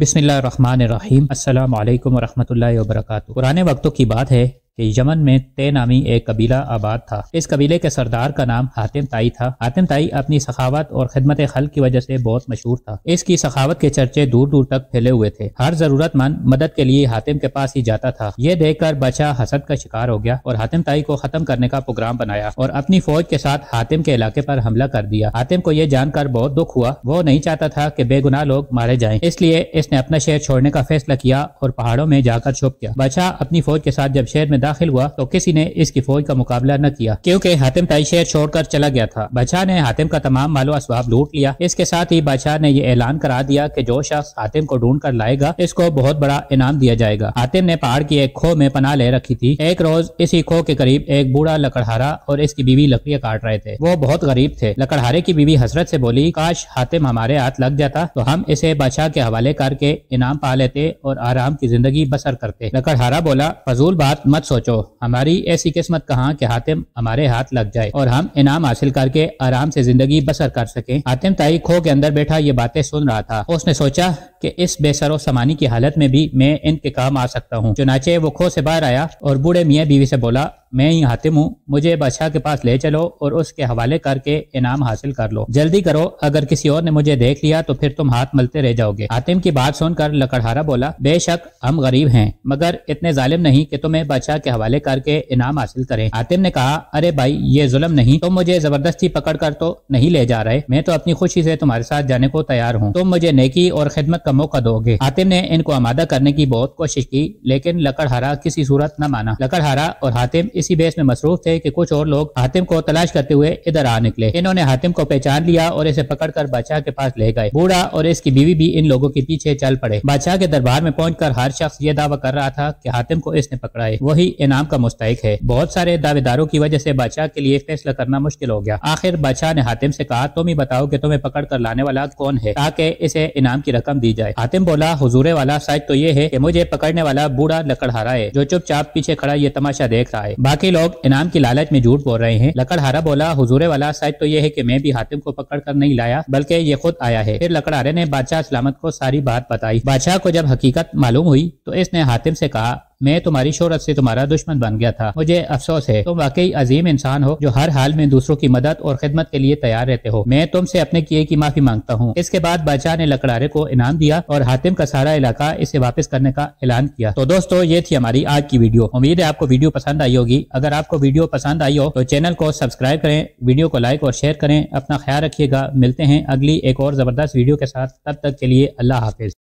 बिसमीम् अल्लाम वरहमल वर्क पुराने वक्तों की बात है कि यमन में ते नामी एक कबीला आबाद था इस कबीले के सरदार का नाम हातिम ताई था हातिम ताई अपनी सखावत और खिदमत खल की वजह से बहुत मशहूर था इसकी सखावत के चर्चे दूर दूर तक फैले हुए थे हर जरूरतमंद मदद के लिए हातिम के पास ही जाता था ये देखकर बच्चा हसद का शिकार हो गया और हातिम ताई को खत्म करने का प्रोग्राम बनाया और अपनी फौज के साथ हातिम के इलाके पर हमला कर दिया हातिम को यह जानकर बहुत दुख हुआ वो नहीं चाहता था कि बेगुनाह लोग मारे जाए इसलिए इसने अपना शहर छोड़ने का फैसला किया और पहाड़ों में जाकर छुप गया बच्चा अपनी फौज के साथ जब शहर में दाखिल हुआ तो किसी ने इसकी फौज का मुकाबला न किया क्योंकि हातिम ताई शहर छोड़कर चला गया था बादशाह ने हातिम का तमाम मालो असबाब लूट लिया इसके साथ ही बादशाह ने ये ऐलान करा दिया की जो शख्स हातिम को ढूंढ कर लाएगा इसको बहुत बड़ा इनाम दिया जाएगा हातिम ने पहाड़ की एक खो में पना ले रखी थी एक रोज इसी खो के करीब एक बूढ़ा लकड़हारा और इसकी बीवी लकड़ियाँ काट रहे थे वो बहुत गरीब थे लकड़हारे की बीवी हसरत से बोली काश हातिम हमारे हाथ लग जाता तो हम इसे बादशाह के हवाले करके इनाम पा लेते और आराम की जिंदगी बसर करते लकड़हारा बोला फजूल बात मत सोचो हमारी ऐसी किस्मत कहाँ कि हातिम हमारे हाथ लग जाए और हम इनाम हासिल करके आराम से जिंदगी बसर कर सके हातिम ताई खो के अंदर बैठा ये बातें सुन रहा था उसने सोचा कि इस बेसरो समानी की हालत में भी मैं इनके काम आ सकता हूँ चुनाचे वो खो से बाहर आया और बूढ़े मियाँ बीवी से बोला मैं ही हातिम हूँ मुझे बादशाह के पास ले चलो और उसके हवाले करके इनाम हासिल कर लो जल्दी करो अगर किसी और ने मुझे देख लिया तो फिर तुम हाथ मलते रह जाओगे हातिम की बात सुनकर लकड़हारा बोला बेशक हम गरीब हैं मगर इतने जालिम नहीं कि तुम्हें बादशाह के हवाले करके इनाम हासिल करें आतिम ने कहा अरे भाई ये जुलम नहीं तुम तो मुझे जबरदस्ती पकड़ कर तो नहीं ले जा रहे मैं तो अपनी खुशी से तुम्हारे साथ जाने को तैयार हूँ तुम तो मुझे नेकी और खिदमत का मौका दोगे आतिम ने इनको आमादा करने की बहुत कोशिश की लेकिन लकड़हारा किसी सूरत न माना लकड़हारा और हातिम इसी बेस में मसरूफ थे की कुछ और लोग हातिम को तलाश करते हुए इधर आ निकले इन्होंने हातिम को पहचान लिया और इसे पकड़ कर बादशाह के पास ले गए बूढ़ा और इसकी बीवी भी इन लोगों के पीछे चल पड़े बादशाह के दरबार में पहुँच हर शख्स ये दावा कर रहा था की हातिम को इसने पकड़ा है वही इनाम का मुस्तक है बहुत सारे दावेदारों की वजह से बादशाह के लिए फैसला करना मुश्किल हो गया आखिर बादशाह ने हातिम से कहा तुम ही बताओ कि तुम्हें पकड़ कर लाने वाला कौन है ताकि इसे इनाम की रकम दी जाए हातिम बोला हजूरे वाला सच तो ये है की मुझे पकड़ने वाला बूढ़ा लकड़हारा है जो चुपचाप पीछे खड़ा ये तमाशा देख रहा है बाकी लोग इनाम की लालच में झूठ बोल रहे हैं लकड़हारा बोला हजूरे वाला सच तो ये है की मैं भी हातिम को पकड़ कर नहीं लाया बल्कि ये खुद आया है फिर लकड़हारे ने बादशाह सलामत को सारी बात बताई बादशाह को जब हकीकत मालूम हुई तो इसने हातिम से कहा मैं तुम्हारी शोहरत से तुम्हारा दुश्मन बन गया था मुझे अफसोस है तुम वाकई अजीम इंसान हो जो हर हाल में दूसरों की मदद और खिदमत के लिए तैयार रहते हो मैं तुमसे अपने किए की माफी मांगता हूँ इसके बाद बादशाह ने लकड़ारे को इनाम दिया और हातिम का सारा इलाका इसे वापस करने का ऐलान किया तो दोस्तों ये थी हमारी आज की वीडियो उम्मीद है आपको वीडियो पसंद आई होगी अगर आपको वीडियो पसंद आई हो तो चैनल को सब्सक्राइब करें वीडियो को लाइक और शेयर करें अपना ख्याल रखिएगा मिलते हैं अगली एक और जबरदस्त वीडियो के साथ तब तक के लिए अल्लाह हाफिज